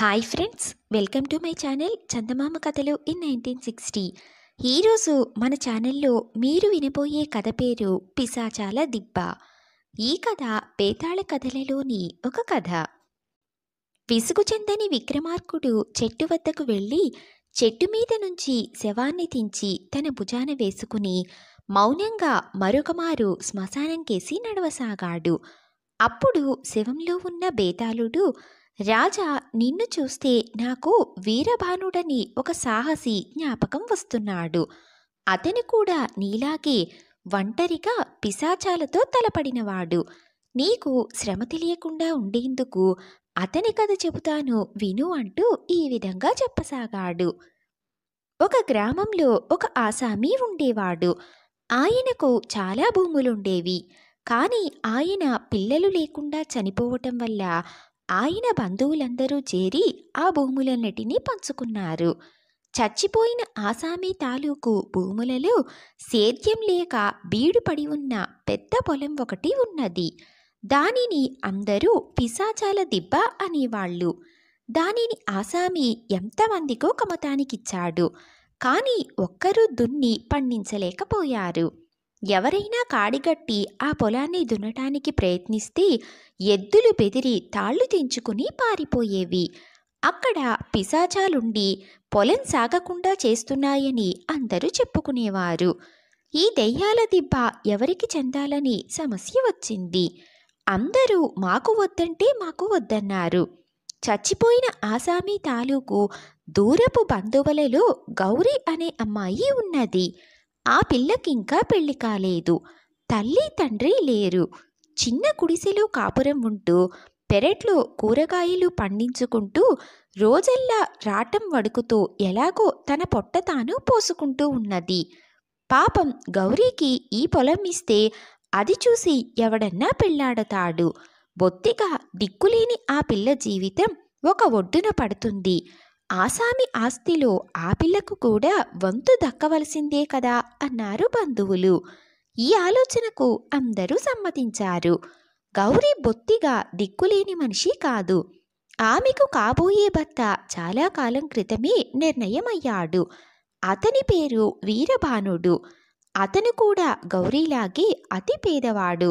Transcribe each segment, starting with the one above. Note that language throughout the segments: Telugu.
hi friends welcome to my channel Chandamama కథలు ఇన్ నైన్టీన్ సిక్స్టీ ఈరోజు మన ఛానల్లో మీరు వినబోయే కథ పేరు పిశాచాల దిబ్బ ఈ కథ పేతాళ కథలలోని ఒక కథ విసుగు చెందని విక్రమార్కుడు చెట్టు వద్దకు వెళ్ళి చెట్టు మీద నుంచి శవాన్ని దించి తన భుజాన వేసుకుని మౌనంగా మరొకమారు శ్మశానం కేసి నడవసాగాడు అప్పుడు శవంలో ఉన్న బేతాళుడు రాజా నిన్ను చూస్తే నాకు వీరభానుడని ఒక సాహసి జ్ఞాపకం వస్తున్నాడు అతను కూడా నీలాగే ఒంటరిగా పిశాచాలతో తలపడినవాడు నీకు శ్రమ తెలియకుండా ఉండేందుకు అతని కథ చెబుతాను విను అంటూ ఈ విధంగా చెప్పసాగాడు ఒక గ్రామంలో ఒక ఆసామీ ఉండేవాడు ఆయనకు చాలా భూములుండేవి కానీ ఆయన పిల్లలు లేకుండా చనిపోవటం వల్ల ఆయన బంధువులందరూ చేరి ఆ భూములన్నిటినీ పంచుకున్నారు చచ్చిపోయిన ఆసామీ తాలూకు భూములలో సేద్యం లేక బీడుపడి ఉన్న పెద్ద పొలం ఒకటి ఉన్నది దానిని అందరూ పిశాచాల దిబ్బ అనేవాళ్ళు దానిని ఆసామి ఎంతమందికో కమతానికిచ్చాడు కానీ ఒక్కరూ దున్ని పండించలేకపోయారు ఎవరైనా కాడిగట్టి ఆ పొలాన్ని దున్నటానికి ప్రయత్నిస్తే ఎద్దులు బెదిరి తాళ్ళు తెంచుకుని పారిపోయేవి అక్కడ పిశాచాలుండి పొలం సాగకుండా చేస్తున్నాయని అందరూ చెప్పుకునేవారు ఈ దెయ్యాల దిబ్బ ఎవరికి చెందాలని సమస్య వచ్చింది అందరూ మాకు వద్దంటే మాకు వద్దన్నారు చచ్చిపోయిన ఆసామీ తాలూకు దూరపు బంధువులలో గౌరీ అనే అమ్మాయి ఉన్నది ఆ పిల్లకింకా పెళ్లి కాలేదు తల్లి తండ్రి లేరు చిన్న గుడిసెలో కాపురం ఉంటూ పెరట్లో కూరగాయలు పండించుకుంటూ రోజల్లా రాటం వడుకుతూ ఎలాగో తన పొట్ట తాను పోసుకుంటూ ఉన్నది పాపం గౌరీకి ఈ పొలం ఇస్తే అది చూసి ఎవడన్నా పెళ్ళాడతాడు బొత్తిగా దిక్కులేని ఆ పిల్ల జీవితం ఒక ఒడ్డున పడుతుంది ఆసామి ఆస్తిలో ఆ పిల్లకు కూడా వంతు దక్కవలసిందే కదా అన్నారు బంధువులు ఈ ఆలోచనకు అందరూ సమ్మతించారు గౌరీ బొత్తిగా దిక్కులేని మనిషి కాదు ఆమెకు కాబోయే భర్త చాలా కాలం క్రితమే నిర్ణయమయ్యాడు అతని పేరు వీరభానుడు అతను కూడా గౌరీలాగే అతి పేదవాడు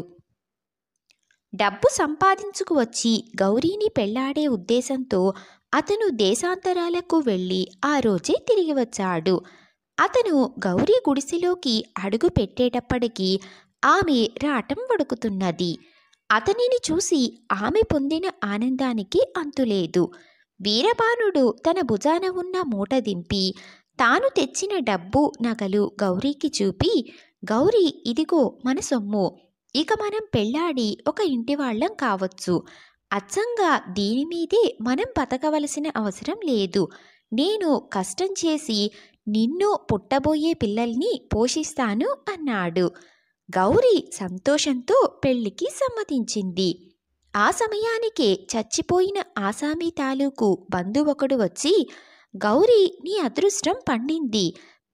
డబ్బు సంపాదించుకు వచ్చి గౌరీని పెళ్లాడే ఉద్దేశంతో అతను దేశాంతరాలకు వెళ్ళి ఆ రోజే తిరిగి వచ్చాడు అతను గౌరీ గుడిసెలోకి అడుగు పెట్టేటప్పటికీ ఆమె రాటం వడుకుతున్నది అతనిని చూసి ఆమె పొందిన ఆనందానికి అంతులేదు వీరబాణుడు తన భుజాన ఉన్న మూట దింపి తాను తెచ్చిన డబ్బు నగలు గౌరీకి చూపి గౌరీ ఇదిగో మన సొమ్ము ఇక మనం పెళ్ళాడి ఒక ఇంటి వాళ్ళం కావచ్చు అచ్చంగా దీని మీదే మనం బతకవలసిన అవసరం లేదు నేను కష్టం చేసి నిన్ను పుట్టబోయే పిల్లల్ని పోషిస్తాను అన్నాడు గౌరీ సంతోషంతో పెళ్లికి సమ్మతించింది ఆ సమయానికే చచ్చిపోయిన ఆసామీ తాలూకు బంధు ఒకడు వచ్చి గౌరీ నీ అదృష్టం పండింది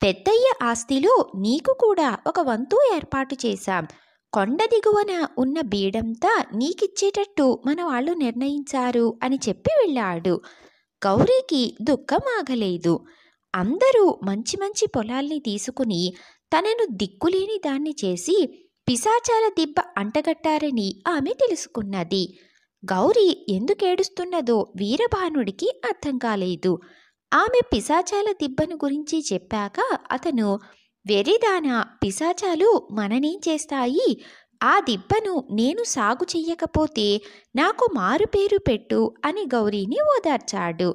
పెద్దయ్య ఆస్తిలో నీకు కూడా ఒక వంతు ఏర్పాటు చేశాం కొండ దిగువన ఉన్న బీడంతా నీకిచ్చేటట్టు మన వాళ్ళు నిర్ణయించారు అని చెప్పి వెళ్ళాడు గౌరీకి దుఃఖం ఆగలేదు అందరూ మంచి మంచి పొలాల్ని తీసుకుని తనను దిక్కులేని దాన్ని చేసి పిశాచాల దిబ్బ అంటగట్టారని ఆమె తెలుసుకున్నది గౌరీ ఎందుకేడుస్తున్నదో వీరభానుడికి అర్థం కాలేదు ఆమె పిశాచాల దిబ్బను గురించి చెప్పాక అతను వెరిదాన పిశాచాలు మననేం చేస్తాయి ఆ దిబ్బను నేను సాగు చెయ్యకపోతే నాకు మారుపేరు పెట్టు అని గౌరీని ఓదార్చాడు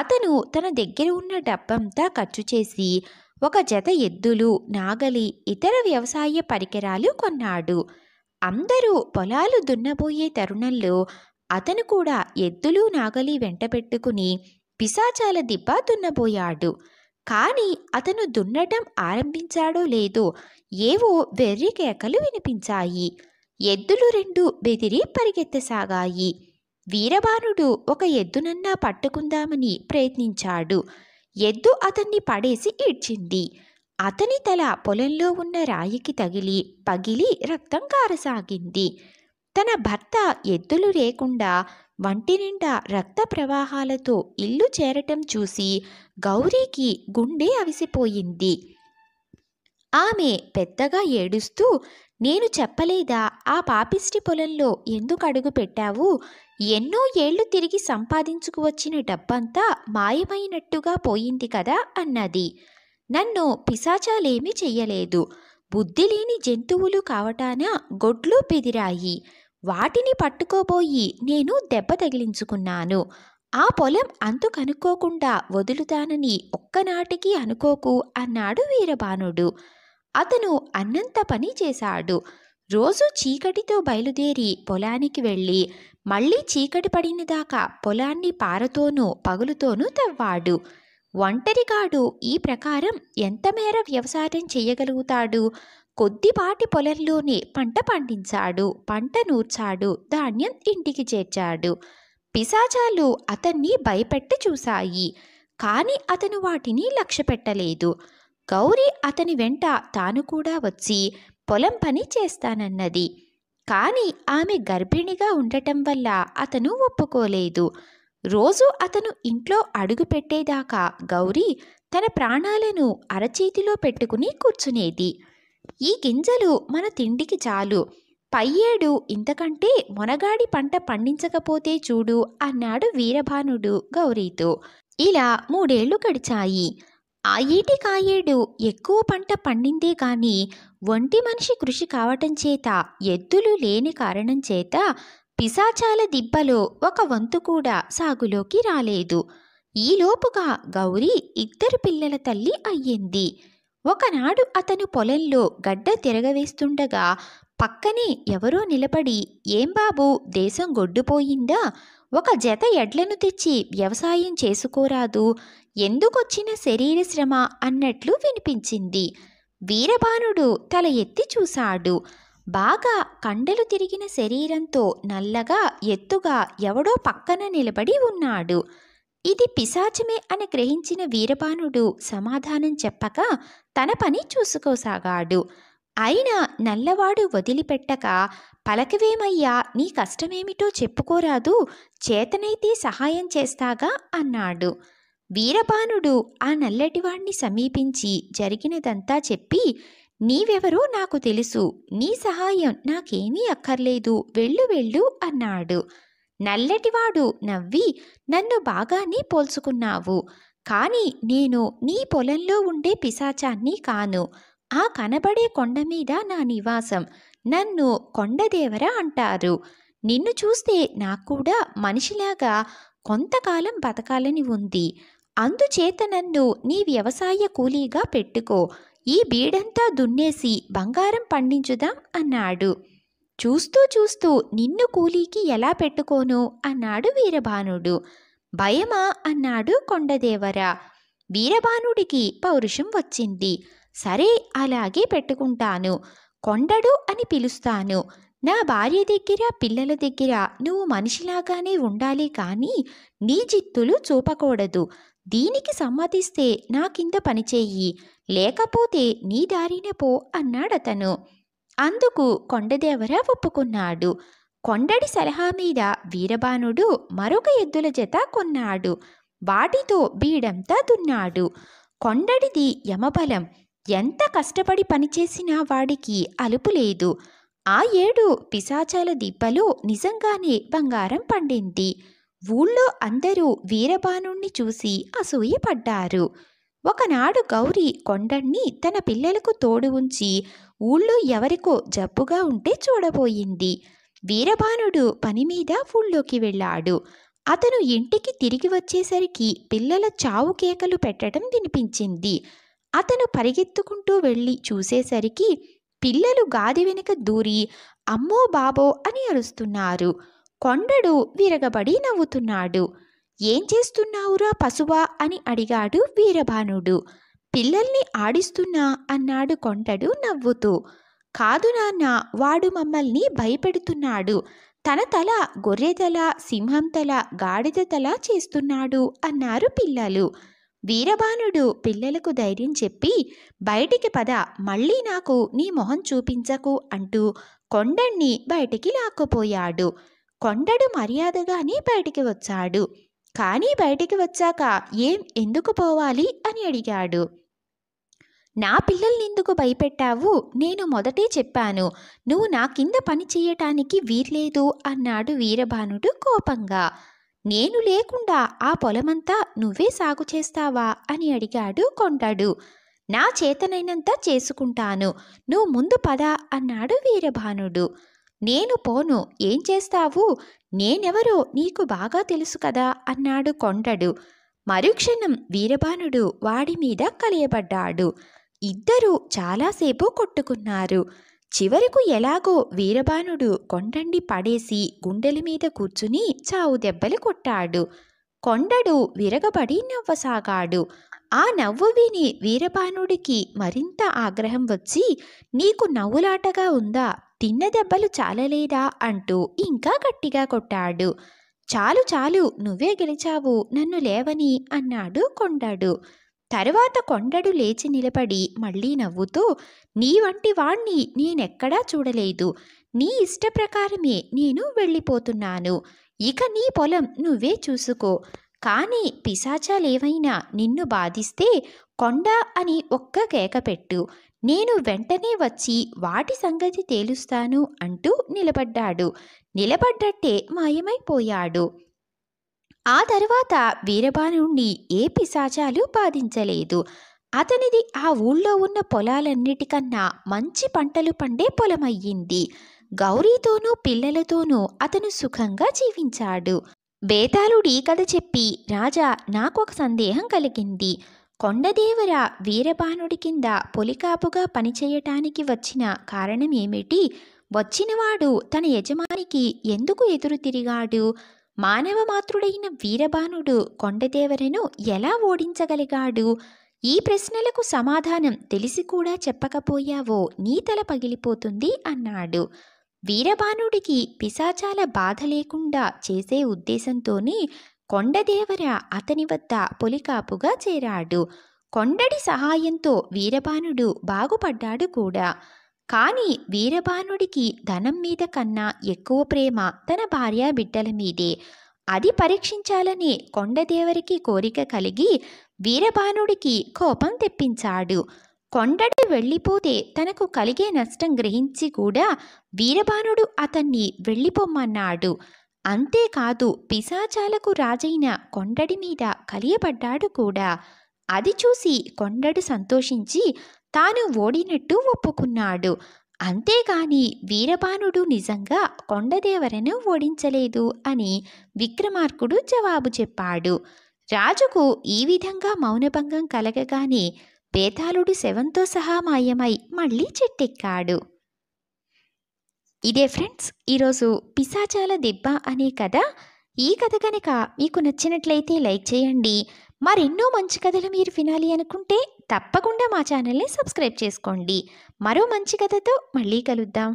అతను తన దగ్గర ఉన్న డబ్బంతా ఖర్చు చేసి ఒక జత ఎద్దులు నాగలి ఇతర వ్యవసాయ పరికరాలు కొన్నాడు అందరూ పొలాలు దున్నబోయే తరుణంలో అతను కూడా ఎద్దులు నాగలి వెంటబెట్టుకుని పిశాచాల దిబ్బ దున్నబోయాడు కానీ అతను దున్నటం ఆరంభించాడో లేదో ఏవో వెర్రి కేకలు వినిపించాయి ఎద్దులు రెండు బెదిరి పరిగెత్తసాగాయి వీరబాణుడు ఒక ఎద్దునన్నా పట్టుకుందామని ప్రయత్నించాడు ఎద్దు అతన్ని పడేసి ఈడ్చింది అతని తల పొలంలో ఉన్న రాయికి తగిలి పగిలి రక్తం కారసాగింది తన భర్త ఎద్దులు లేకుండా వంటి నిండా రక్త ప్రవాహాలతో ఇల్లు చేరటం చూసి గౌరీకి గుండె అవిసిపోయింది ఆమె పెద్దగా ఏడుస్తూ నేను చెప్పలేదా ఆ పాపిష్టి పొలంలో ఎందుకు అడుగు పెట్టావు ఎన్నో ఏళ్లు తిరిగి సంపాదించుకువచ్చిన డబ్బంతా మాయమైనట్టుగా పోయింది కదా అన్నది నన్ను పిశాచాలేమీ చెయ్యలేదు బుద్ధిలేని జంతువులు కావటాన గొడ్లు పెదిరాయి వాటిని పట్టుకోబోయి నేను దెబ్బ తగిలించుకున్నాను ఆ పొలం అంతు కనుక్కోకుండా వదులుతానని ఒక్కనాటికి అనుకోకు అన్నాడు వీరబాణుడు అతను అన్నంత పని చేశాడు రోజు చీకటితో బయలుదేరి పొలానికి వెళ్ళి మళ్ళీ చీకటి పడిన దాకా పొలాన్ని పారతోనూ పగులుతోనూ తవ్వాడు ఒంటరిగాడు ఈ ప్రకారం ఎంతమేర వ్యవసాయం చేయగలుగుతాడు కొద్దిపాటి పొలంలోనే పంట పండించాడు పంట నూర్చాడు ధాన్యం ఇంటికి చేర్చాడు పిశాచాలు అతన్ని భయపెట్టి చూశాయి కానీ అతను వాటిని లక్ష్యపెట్టలేదు గౌరీ అతని వెంట తాను కూడా వచ్చి పొలం పని చేస్తానన్నది కానీ ఆమె గర్భిణిగా ఉండటం వల్ల అతను ఒప్పుకోలేదు రోజు అతను ఇంట్లో అడుగు పెట్టేదాకా గౌరీ తన ప్రాణాలను అరచేతిలో పెట్టుకుని కూర్చునేది ఈ గింజలు మన తిండికి చాలు పయ్యేడు ఇంతకంటే మొనగాడి పంట పండించకపోతే చూడు అన్నాడు వీరభానుడు గౌరీతో ఇలా మూడేళ్లు గడిచాయి ఆ ఏటి కాయేడు ఎక్కువ పంట పండిందే కానీ ఒంటి మనిషి కృషి కావటం చేత ఎద్దులు లేని కారణం చేత పిశాచాల దిబ్బలో ఒక వంతు కూడా సాగులోకి రాలేదు ఈలోపుగా గౌరీ ఇద్దరు పిల్లల తల్లి అయ్యింది ఒకనాడు అతను పొలంలో గడ్డ తిరగవేస్తుండగా పక్కనే ఎవరో నిలబడి ఏం బాబు దేశం గొడ్డుపోయిందా ఒక జత ఎడ్లను తెచ్చి వ్యవసాయం చేసుకోరాదు ఎందుకొచ్చిన శరీర శ్రమ అన్నట్లు వినిపించింది వీరబాణుడు తల ఎత్తి చూశాడు బాగా కండలు తిరిగిన శరీరంతో నల్లగా ఎత్తుగా ఎవడో పక్కన నిలబడి ఉన్నాడు ఇది పిశాచమే అని గ్రహించిన వీరపానుడు సమాధానం చెప్పక తన పని చూసుకోసాగాడు అయినా నల్లవాడు వదిలిపెట్టక పలకవేమయ్యా నీ కష్టమేమిటో చెప్పుకోరాదు చేతనైతే సహాయం చేస్తాగా అన్నాడు వీరపానుడు ఆ నల్లటివాణ్ణి సమీపించి జరిగినదంతా చెప్పి నీవెవరో నాకు తెలుసు నీ సహాయం నాకేమీ అక్కర్లేదు వెళ్ళు వెళ్ళు అన్నాడు నల్లటివాడు నవ్వి నన్ను బాగానే పోల్చుకున్నావు కానీ నేను నీ పొలంలో ఉండే పిశాచాన్ని కాను ఆ కనబడే కొండ మీద నా నివాసం నన్ను కొండదేవర అంటారు నిన్ను చూస్తే నాకు కూడా మనిషిలాగా కొంతకాలం బతకాలని ఉంది అందుచేత నన్ను నీ వ్యవసాయ కూలీగా పెట్టుకో ఈ బీడంతా దున్నేసి బంగారం పండించుదాం అన్నాడు చూస్తూ చూస్తూ నిన్ను కూలీకి ఎలా పెట్టుకోను అన్నాడు వీరభానుడు భయమా అన్నాడు కొండదేవరా వీరభానుడికి పౌరుషం వచ్చింది సరే అలాగే పెట్టుకుంటాను కొండడు అని పిలుస్తాను నా భార్య దగ్గర పిల్లల దగ్గర నువ్వు మనిషిలాగానే ఉండాలి కానీ నీ జిత్తులు చూపకూడదు దీనికి సమ్మతిస్తే నా కింద పనిచేయి లేకపోతే నీ దారిన పో అన్నాడతను అందుకు కొండదేవర ఒప్పుకున్నాడు కొండడి సలహా మీద వీరబాణుడు మరొక ఎద్దుల జత కొన్నాడు వాటితో బీడంతా దున్నాడు కొండడిది యమబలం ఎంత కష్టపడి పనిచేసినా వాడికి అలుపు లేదు ఆ ఏడు పిశాచాల దిబ్బలో నిజంగానే బంగారం పండింది ఊళ్ళో అందరూ వీరబాణుణ్ణి చూసి అసూయపడ్డారు ఒకనాడు గౌరీ కొండన్ని తన పిల్లలకు తోడు ఉంచి ఊళ్ళో ఎవరికో జబ్బుగా ఉంటే చూడబోయింది వీరభానుడు పని మీద ఊళ్ళోకి వెళ్ళాడు అతను ఇంటికి తిరిగి వచ్చేసరికి పిల్లల చావు కేకలు పెట్టడం వినిపించింది అతను పరిగెత్తుకుంటూ వెళ్ళి చూసేసరికి పిల్లలు గాది వెనుక దూరి అమ్మో బాబో అని అరుస్తున్నారు కొండడు విరగబడి నవ్వుతున్నాడు ఏం చేస్తున్నావురా పశువా అని అడిగాడు వీరభానుడు పిల్లల్ని ఆడిస్తున్నా అన్నాడు కొంటడు నవ్వుతూ కాదు నాన్న వాడు మమ్మల్ని భయపెడుతున్నాడు తన తల గొర్రెతల సింహం తల గాడిద తల చేస్తున్నాడు అన్నారు పిల్లలు వీరబానుడు పిల్లలకు ధైర్యం చెప్పి బయటికి పద మళ్ళీ నాకు నీ మొహం చూపించకు అంటూ కొండణ్ణి బయటికి లాక్కుపోయాడు కొండడు మర్యాదగానే బయటికి వచ్చాడు కానీ బయటికి వచ్చాక ఏం ఎందుకు పోవాలి అని అడిగాడు నా పిల్లల్ని ఎందుకు భయపెట్టావు నేను మొదటే చెప్పాను నువ్వు నా కింద పని చేయటానికి వీర్లేదు అన్నాడు వీరభానుడు కోపంగా నేను లేకుండా ఆ పొలమంతా నువ్వే సాగు చేస్తావా అని అడిగాడు కొండడు నా చేతనైనంత చేసుకుంటాను నువ్వు ముందు పద అన్నాడు వీరభానుడు నేను పోను ఏం చేస్తావు నేనెవరో నీకు బాగా తెలుసు కదా అన్నాడు కొండడు మరుక్షణం వీరబానుడు వాడి మీద కలియబడ్డాడు ఇద్దరూ చాలాసేపు కొట్టుకున్నారు చివరకు ఎలాగో వీరబానుడు కొండండి పడేసి గుండెల మీద కూర్చుని చావు దెబ్బలు కొట్టాడు కొండడు విరగబడి నవ్వసాగాడు ఆ నవ్వు విని వీరబానుడికి మరింత ఆగ్రహం వచ్చి నీకు నవ్వులాటగా ఉందా తిన్న దెబ్బలు చాలలేదా అంటూ ఇంకా గట్టిగా కొట్టాడు చాలు చాలు నువ్వే గెలిచావు నన్ను లేవని అన్నాడు కొండడు తరువాత కొండడు లేచి నిలబడి మళ్ళీ నవ్వుతూ నీ వంటి వాణ్ణి నేనెక్కడా చూడలేదు నీ ఇష్ట ప్రకారమే నేను వెళ్ళిపోతున్నాను ఇక నీ పొలం నువ్వే చూసుకో కానీ పిశాచాలేవైనా నిన్ను బాధిస్తే కొండ అని ఒక్క కేక పెట్టు నేను వెంటనే వచ్చి వాటి సంగతి తేలుస్తాను అంటూ నిలబడ్డాడు నిలబడ్డట్టే మాయమైపోయాడు ఆ తర్వాత వీరబానుణ్ణి ఏ పిశాచాలు బాధించలేదు అతనిది ఆ ఊళ్ళో ఉన్న పొలాలన్నిటికన్నా మంచి పంటలు పండే పొలమయ్యింది గౌరీతోనూ పిల్లలతోనూ అతను సుఖంగా జీవించాడు బేతాళుడి కథ చెప్పి రాజా నాకు ఒక సందేహం కలిగింది కొండదేవర వీరబాణుడి కింద పొలికాపుగా పనిచేయటానికి వచ్చిన కారణం ఏమిటి వచ్చినవాడు తన యజమానికి ఎందుకు ఎదురు తిరిగాడు మానవ మాతృడైన వీరబాణుడు కొండదేవరను ఎలా ఓడించగలిగాడు ఈ ప్రశ్నలకు సమాధానం తెలిసి కూడా చెప్పకపోయావో నీ తల పగిలిపోతుంది అన్నాడు వీరబాణుడికి పిశాచాల బాధ లేకుండా చేసే ఉద్దేశంతోనే కొండదేవర అతని వద్ద పొలికాపుగా చేరాడు కొండడి సహాయంతో వీరబానుడు బాగుపడ్డాడు కూడా కానీ వీరబాణుడికి ధనం మీద కన్నా ఎక్కువ ప్రేమ తన భార్య బిడ్డల మీదే అది పరీక్షించాలని కొండదేవరికి కోరిక కలిగి వీరబానుడికి కోపం తెప్పించాడు కొండడి వెళ్ళిపోతే తనకు కలిగే నష్టం గ్రహించి కూడా వీరబానుడు అతన్ని వెళ్ళిపోమ్మన్నాడు అంతేకాదు పిశాచాలకు రాజైన కొండడి మీద కలియబడ్డాడు కూడా అది చూసి కొండడు సంతోషించి తాను ఓడినట్టు ఒప్పుకున్నాడు అంతేగాని వీరబానుడు నిజంగా కొండదేవరను ఓడించలేదు అని విక్రమార్కుడు జవాబు చెప్పాడు రాజుకు ఈ విధంగా మౌనభంగం కలగగానే పేతాళుడు శవంతో సహా మాయమై మళ్ళీ చెట్టెక్కాడు ఇదే ఫ్రెండ్స్ ఈరోజు పిశాచాల దిబ్బ అనే కథ ఈ కథ కనుక మీకు నచ్చినట్లయితే లైక్ చేయండి మరెన్నో మంచి కథలు మీరు వినాలి అనుకుంటే తప్పకుండా మా ఛానల్ని సబ్స్క్రైబ్ చేసుకోండి మరో మంచి కథతో మళ్ళీ కలుద్దాం